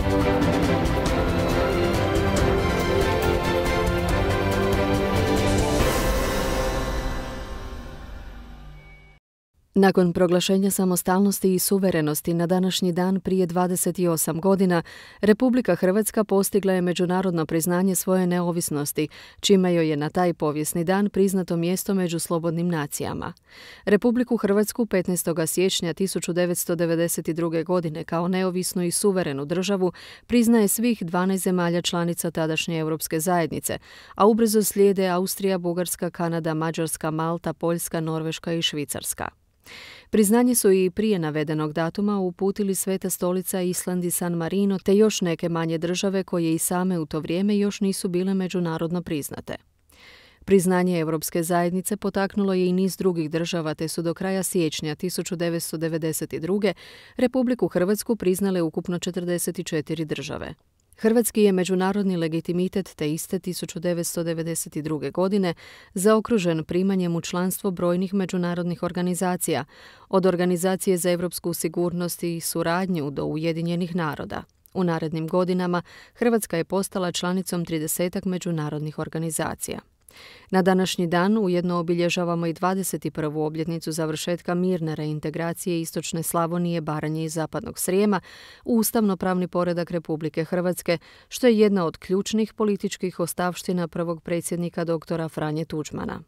Thank you. Nakon proglašenja samostalnosti i suverenosti na današnji dan prije 28 godina, Republika Hrvatska postigla je međunarodno priznanje svoje neovisnosti, čime joj je na taj povijesni dan priznato mjesto među slobodnim nacijama. Republiku Hrvatsku 15. siječnja 1992. godine kao neovisnu i suverenu državu priznaje svih 12 zemalja članica tadašnje Europske zajednice, a ubrzo slijede Austrija, Bugarska, Kanada, Mađarska, Malta, Poljska, Norveška i Švicarska. Priznanje su i prije navedenog datuma uputili Sveta stolica Island i San Marino te još neke manje države koje i same u to vrijeme još nisu bile međunarodno priznate. Priznanje Europske zajednice potaknulo je i niz drugih država te su do kraja siječnja 1992. Republiku Hrvatsku priznale ukupno 44 države. Hrvatski je međunarodni legitimitet te iste 1992. godine zaokružen primanjem u članstvo brojnih međunarodnih organizacija, od Organizacije za europsku sigurnost i suradnju do Ujedinjenih naroda. U narednim godinama Hrvatska je postala članicom 30 međunarodnih organizacija. Na današnji dan ujedno obilježavamo i 21. obljetnicu završetka mirne reintegracije Istočne Slavonije, Baranje i Zapadnog Srijema u pravni poredak Republike Hrvatske, što je jedna od ključnih političkih ostavština prvog predsjednika doktora Franje Tuđmana.